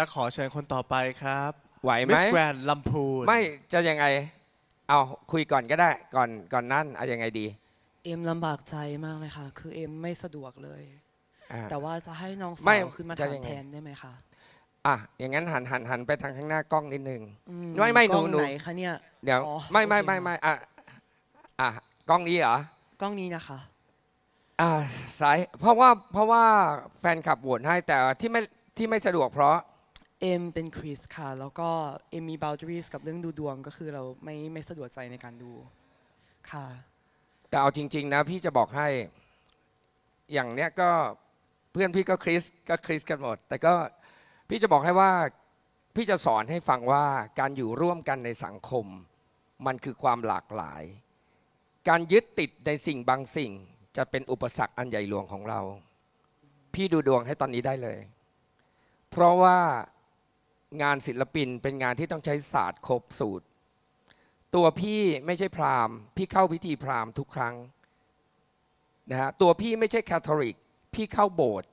และขอเชิญคนต่อไปครับ ไหวไหมมิสแกรนลำพูน ไม่ จะยังไง เอาคุยก่อนก็ได้ ก่อนก่อนนั่นเอายังไงดี เอ็มลำบากใจมากเลยค่ะ คือเอ็มไม่สะดวกเลย แต่ว่าจะให้น้องสาวขึ้นมาจะถามแทนได้ไหมคะอ่ะ อย่างนั้นหันหันหันไปทางข้างหน้ากล้องนิดนึง ไม่ไม่หนูหนูะเนี่ย เดี๋ยว ไม่ไม่ไม่ไม่อ่ะอ่ะกล้องนี้เหรอ กล้องนี้นะคะ อ่สาย เพราะว่าเพราะว่าแฟนขับโหวตให้แต่ที่ไม่ที่ไม่สะดวกเพราะเอมเป็นคริสค่ะ แล้วก็ เอมมีบาลดรีสกับเรื่องดูดวงก็คือเราไม่ไม่สะดวกใจในการดูค่ะ แต่เอาจริง ๆนะ พี่จะบอกให้อย่างเนี้ยก็เพื่อนพี่ก็คริสก็คริสกันหมด แต่ก็พี่จะบอกให้ว่าพี่จะสอนให้ฟังว่าการอยู่ร่วมกันในสังคม มันคือความหลากหลาย การยึดติดในสิ่งบางสิ่ง จะเป็นอุปสรรคอันใหญ่หลวงของเรา พี่ดูดวงให้ตอนนี้ได้เลย เพราะว่างานศิลปินเป็นงานที่ต้องใช้ศาสตร์ครบสูตร ตัวพี่ไม่ใช่พราหมณ์พี่เข้าพิธีพราหมณ์ทุกครั้งนะฮะตัวพี่ไม่ใช่คาทอลิก พี่เข้าโบสถ์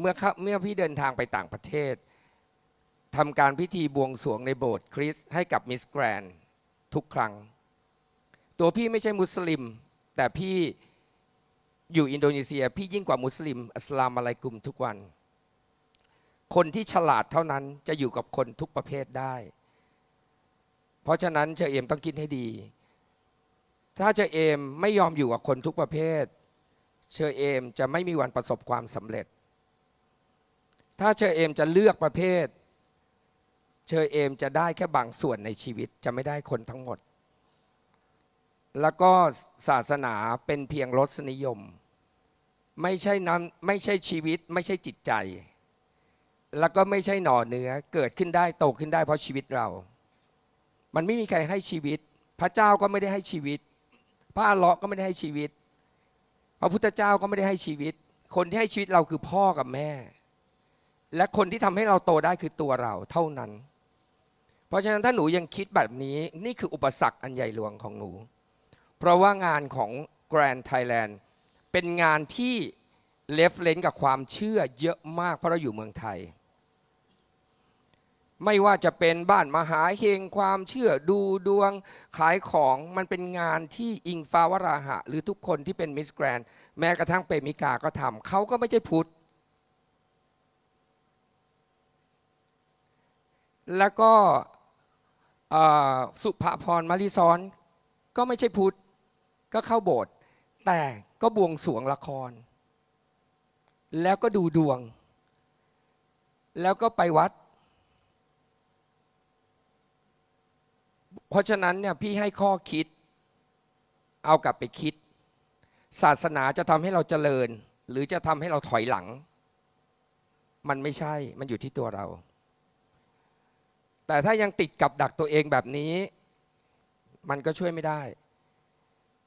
เมื่อเมื่อพี่เดินทางไปต่างประเทศทำการพิธีบวงสรวงในโบสถ์คริสต์ให้กับมิสแกรนทุกครั้ง ตัวพี่ไม่ใช่มุสลิม แต่พี่อยู่อินโดนีเซีย พี่ยิ่งกว่ามุสลิมอัสลามอะไรกลุ่มทุกวันคนที่ฉลาดเท่านั้นจะอยู่กับคนทุกประเภทได้ เพราะฉะนั้นเชเอมต้องคิดให้ดี ถ้าเชเอมไม่ยอมอยู่กับคนทุกประเภท เชอเอมจะไม่มีวันประสบความสำเร็จ ถ้าเชอเอมจะเลือกประเภท เชอเอมจะได้แค่บางส่วนในชีวิตจะไม่ได้คนทั้งหมด แล้วก็ศาสนาเป็นเพียงรสนิยม ไม่ใช่น้ำไม่ใช่ชีวิตไม่ใช่จิตใจแล้วก็ไม่ใช่หน่อเนื้อ เกิดขึ้นได้โตขึ้นได้เพราะชีวิตเรา มันไม่มีใครให้ชีวิต พระเจ้าก็ไม่ได้ให้ชีวิตพระอัลเลาะห์ก็ไม่ได้ให้ชีวิตพระพุทธเจ้าก็ไม่ได้ให้ชีวิต คนที่ให้ชีวิตเราคือพ่อกับแม่ และคนที่ทำให้เราโตได้คือตัวเราเท่านั้น เพราะฉะนั้นถ้าหนูยังคิดแบบนี้นี่คือ อุปสรรคอันใหญ่หลวงของหนู เพราะว่างานของ Grand Thailand เป็นงานที่เลฟเลนกับความเชื่อเยอะมากเพราะเราอยู่เมืองไทยไม่ว่าจะเป็นบ้านมหาเฮง ความเชื่อดูดวงขายของมันเป็นงานที่อิงฟ้าวราหะ หรือทุกคนที่เป็นมิสแกรนแม้กระทั่งเปมิกาก็ทำเขาก็ไม่ใช่พุทธแล้วก็สุภพรมาริซอนก็ไม่ใช่พุทธก็เข้าโบสถ์แต่ก็บวงสวงละคร แล้วก็ดูดวง แล้วก็ไปวัดเพราะฉะนั้นเนี่ยพี่ให้ข้อคิดเอากลับไปคิด ศาสนาจะทำให้เราเจริญ หรือจะทำให้เราถอยหลัง มันไม่ใช่มันอยู่ที่ตัวเรา แต่ถ้ายังติดกับดักตัวเองแบบนี้ มันก็ช่วยไม่ได้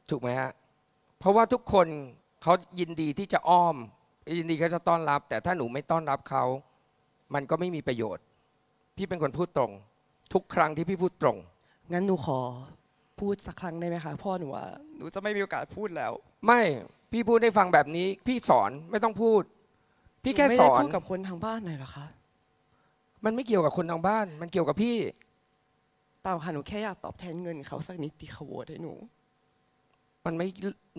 ถูกไหมฮะเพราะว่าทุกคนเขายินดีที่จะอ้อม ยินดีเขาจะต้อนรับ แต่ถ้าหนูไม่ต้อนรับเขามันก็ไม่มีประโยชน์ พี่เป็นคนพูดตรง ทุกครั้งที่พี่พูดตรงงั้นหนูขอ พูดสักครั้งได้ไหมคะพ่อหนูว่า หนูจะไม่มีโอกาสพูดแล้ว ไม่ พี่พูดให้ฟังแบบนี้ พี่สอนไม่ต้องพูด พี่แค่สอนไม่ได้พูดกับคนทางบ้านหน่อยหรอคะมันไม่เกี่ยวกับคนทางบ้าน มันเกี่ยวกับพี่เปล่าค่ะหนูแค่อยากตอบแทนเงิน เขาสักนิดที่เขาโหวตให้หนู มันไม่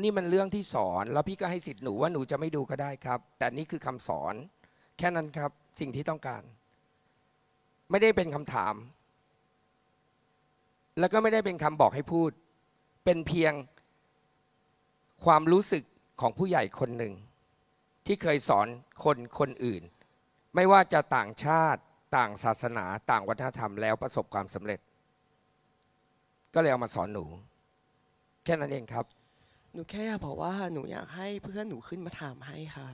นี่มันเรื่องที่สอน แล้วพี่ก็ให้สิทธิ์หนูว่าหนูจะไม่ดูก็ได้ครับ แต่นี่คือคำสอน แค่นั้นครับสิ่งที่ต้องการ ไม่ได้เป็นคำถามแล้วก็ไม่ได้เป็นคำบอกให้พูด เป็นเพียงความรู้สึกของผู้ใหญ่คนหนึ่ง ที่เคยสอนคนคนอื่น ไม่ว่าจะต่างชาติต่างศาสนาต่างวัฒนธรรม แล้วประสบความสำเร็จ ก็เลยเอามาสอนหนู แค่นั้นเองครับ หนูแค่บอกว่าหนูอยากให้เพื่อนหนูขึ้นมาถามให้ค่ะ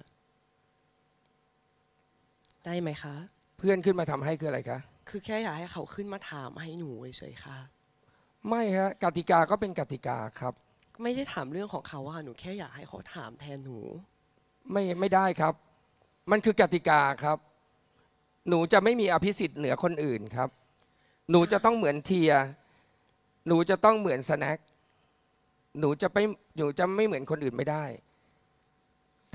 ได้ไหมคะ เพื่อนขึ้นมาทำให้คืออะไรคะคือแค่อยากให้เขาขึ้นมาถาม ให้หนูเฉยๆค่ะไม่ฮะกติกาก็เป็นกติกาครับไม่ได้ถามเรื่องของเขาว่าหนูแค่อยากให้เขาถามแทนหนูไม่ไม่ได้ครับ มันคือกติกาครับ หนูจะไม่มีอภิสิทธิ์เหนือคนอื่นครับ หนูจะต้องเหมือนเทีย หนูจะต้องเหมือนสแน็คหนูจะไม่หนูจะไม่เหมือนคนอื่นไม่ได้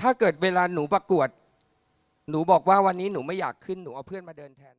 ถ้าเกิดเวลาหนูประกวด หนูบอกว่าวันนี้หนูไม่อยากขึ้นหนูเอาเพื่อนมาเดินแทน